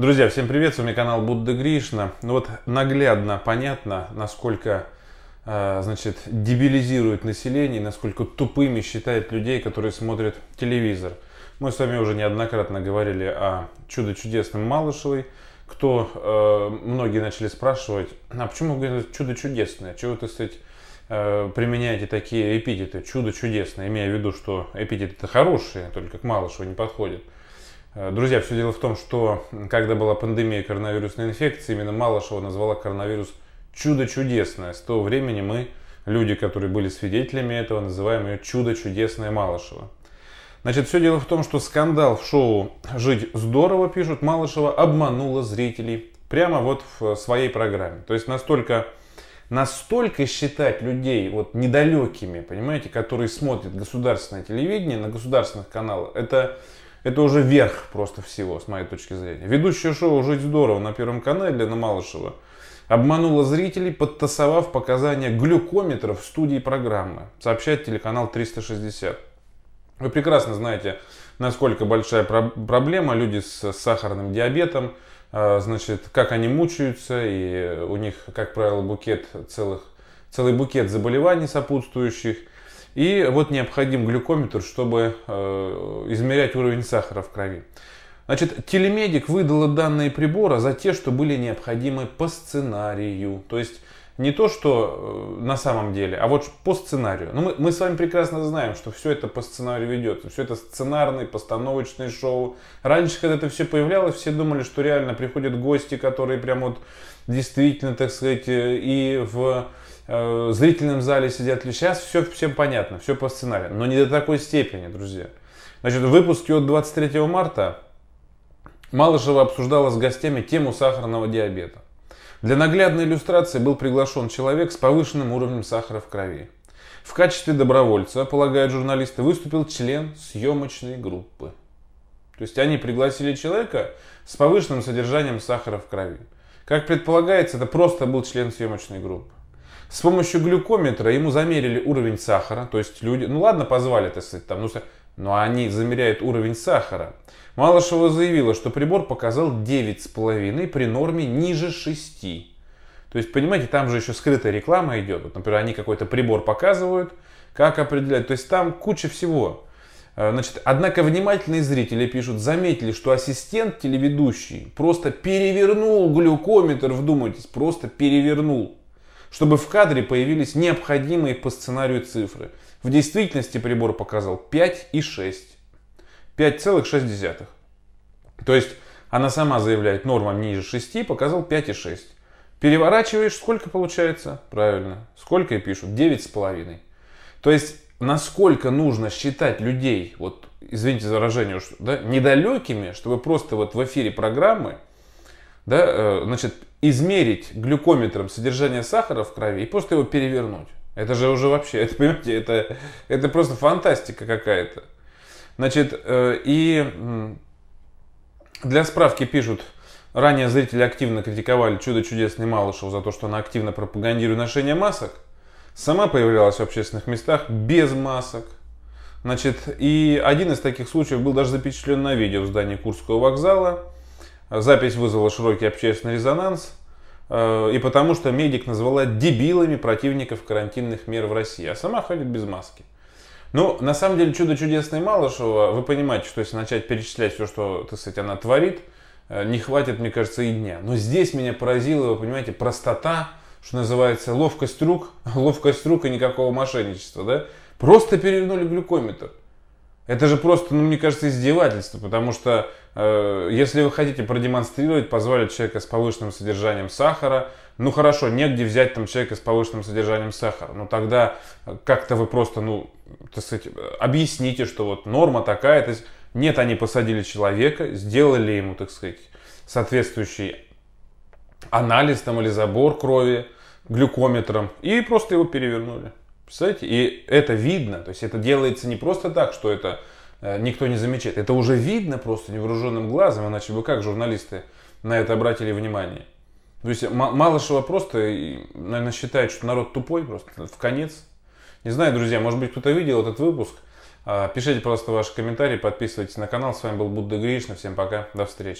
Друзья, всем привет, с вами канал Будда Гришна. Ну вот наглядно понятно, насколько э, значит, дебилизирует население, насколько тупыми считает людей, которые смотрят телевизор. Мы с вами уже неоднократно говорили о чудо-чудесном Малышевой, кто, э, многие начали спрашивать, а почему вы чудо-чудесное, чего вы, кстати, э, применяете такие эпитеты, чудо-чудесное, имея в виду, что эпитеты-то хорошие, только к Малышеву не подходят. Э, друзья, все дело в том, что когда была пандемия коронавирусной инфекции, именно Малышева назвала коронавирус «чудо чудесное». С того времени мы, люди, которые были свидетелями этого, называем ее «чудо чудесное Малышева». Значит, все дело в том, что скандал в шоу «Жить здорово», пишут, Малышева обманула зрителей прямо вот в своей программе. То есть настолько, настолько считать людей вот недалекими, понимаете, которые смотрят государственное телевидение на государственных каналах, это это уже верх просто всего, с моей точки зрения. Ведущее шоу «Жить здорово» на Первом канале на Малышева обманула зрителей, подтасовав показания глюкометров в студии программы, сообщает телеканал 360. Вы прекрасно знаете, насколько большая про- проблема люди с сахарным диабетом, а, значит, как они мучаются, и у них, как правило, букет целых, целый букет заболеваний сопутствующих, и вот необходим глюкометр, чтобы э, измерять уровень сахара в крови. Значит, телемедик выдала данные прибора за те, что были необходимы по сценарию. То есть не то, что э, на самом деле, а вот по сценарию. Ну, мы, мы с вами прекрасно знаем, что все это по сценарию ведется. Все это сценарный, постановочный шоу. Раньше, когда это все появлялось, все думали, что реально приходят гости, которые прям вот действительно, так сказать, э, и в Э, в зрительном зале сидят ли Сейчас все всем понятно, все по сценарию. Но не до такой степени, друзья. Значит, в выпуске от 23 марта Малышева обсуждала с гостями тему сахарного диабета. Для наглядной иллюстрации был приглашен человек с повышенным уровнем сахара в крови. В качестве добровольца, полагают журналисты, выступил член съемочной группы. То есть они пригласили человека с повышенным содержанием сахара в крови. Как предполагается, это просто был член съемочной группы. С помощью глюкометра ему замерили уровень сахара, то есть люди, ну ладно, позвали, так сказать, там, ну, но они замеряют уровень сахара. Малышева заявила, что прибор показал 9,5 при норме ниже 6. То есть, понимаете, там же еще скрытая реклама идет. Вот, например, они какой-то прибор показывают, как определять. То есть там куча всего. Э, значит, однако внимательные зрители пишут, заметили, что ассистент телеведущий просто перевернул глюкометр, вдумайтесь, просто перевернул чтобы в кадре появились необходимые по сценарию цифры. В действительности прибор показал 5 и 6. 5,6. То есть она сама заявляет, норма ниже 6, показал и 5,6. Переворачиваешь, сколько получается? Правильно. Сколько и пишут? половиной. То есть насколько нужно считать людей, вот извините за выражение, да, недалекими, чтобы просто вот в эфире программы да, э, значит, измерить глюкометром содержание сахара в крови и просто его перевернуть. Это же уже вообще, это, понимаете, это, это просто фантастика какая-то. Значит, э, и для справки пишут, ранее зрители активно критиковали «Чудо чудесный Малышев» за то, что она активно пропагандирует ношение масок. Сама появлялась в общественных местах без масок. Значит, и один из таких случаев был даже запечатлен на видео в здании Курского вокзала – Запись вызвала широкий общественный резонанс, э, и потому что медик назвала дебилами противников карантинных мер в России, а сама ходит без маски. Ну, на самом деле, чудо чудесное Малышева, вы понимаете, что если начать перечислять все, что, так сказать, она творит, э, не хватит, мне кажется, и дня. Но здесь меня поразила, вы понимаете, простота, что называется, ловкость рук, ловкость рук и никакого мошенничества, да? Просто перевернули глюкометр. Это же просто, ну, мне кажется, издевательство, потому что э, если вы хотите продемонстрировать, позволить человека с повышенным содержанием сахара, ну хорошо, негде взять там человека с повышенным содержанием сахара, ну тогда э, как-то вы просто, ну, так сказать, объясните, что вот норма такая, то есть нет, они посадили человека, сделали ему, так сказать, соответствующий анализ там или забор крови глюкометром и просто его перевернули. Представляете? И это видно. То есть это делается не просто так, что это э, никто не замечает. Это уже видно просто невооруженным глазом, иначе бы как журналисты на это обратили внимание. То есть Малышева просто, наверное, считает, что народ тупой просто, в конец. Не знаю, друзья, может быть, кто-то видел этот выпуск. А, пишите просто ваши комментарии, подписывайтесь на канал. С вами был Будда Гришна. Всем пока, до встречи.